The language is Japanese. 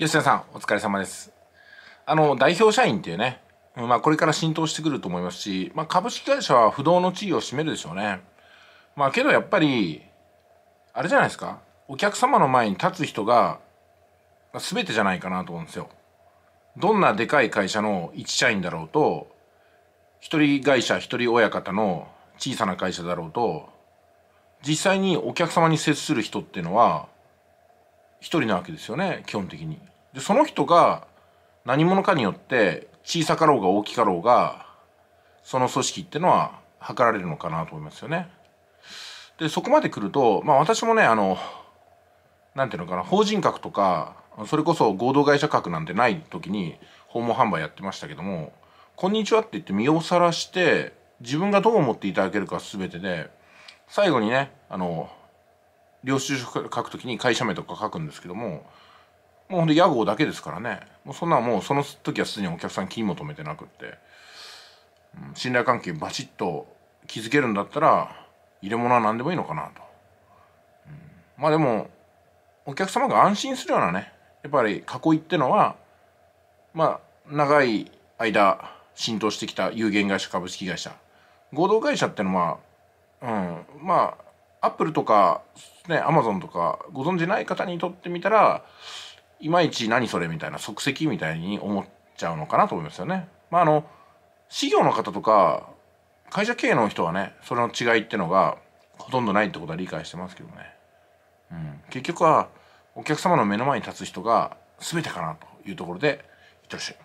吉田さん、お疲れ様です。あの、代表社員っていうね、まあ、これから浸透してくると思いますし、まあ、株式会社は不動の地位を占めるでしょうね。まあ、けどやっぱり、あれじゃないですか。お客様の前に立つ人が、全てじゃないかなと思うんですよ。どんなでかい会社の一社員だろうと、一人会社、一人親方の小さな会社だろうと、実際にお客様に接する人っていうのは、一人なわけですよね基本的に。でその人が何者かによって小さかろうが大きかろうがその組織ってのは図られるのかなと思いますよね。でそこまで来るとまあ私もねあのなんていうのかな法人格とかそれこそ合同会社格なんてない時に訪問販売やってましたけども「こんにちは」って言って身をさらして自分がどう思っていただけるか全てで最後にねあの領収書書くときに会社名とか書くんですけどももうほんで屋号だけですからねもうそんなもうその時はすでにお客さん金求めてなくって、うん、信頼関係バチッと築けるんだったら入れ物は何でもいいのかなと、うん、まあでもお客様が安心するようなねやっぱり囲いってのはまあ長い間浸透してきた有限会社株式会社合同会社ってのは、うん、まあアップルとか、ね、アマゾンとかご存じない方にとってみたらいまいち何それみたいな即席みたいに思っちゃうのかなと思いますよね。まあ、あの事業の方とか会社経営の人はねそれの違いってのがほとんどないってことは理解してますけどね、うん、結局はお客様の目の前に立つ人が全てかなというところでいってらっしゃい。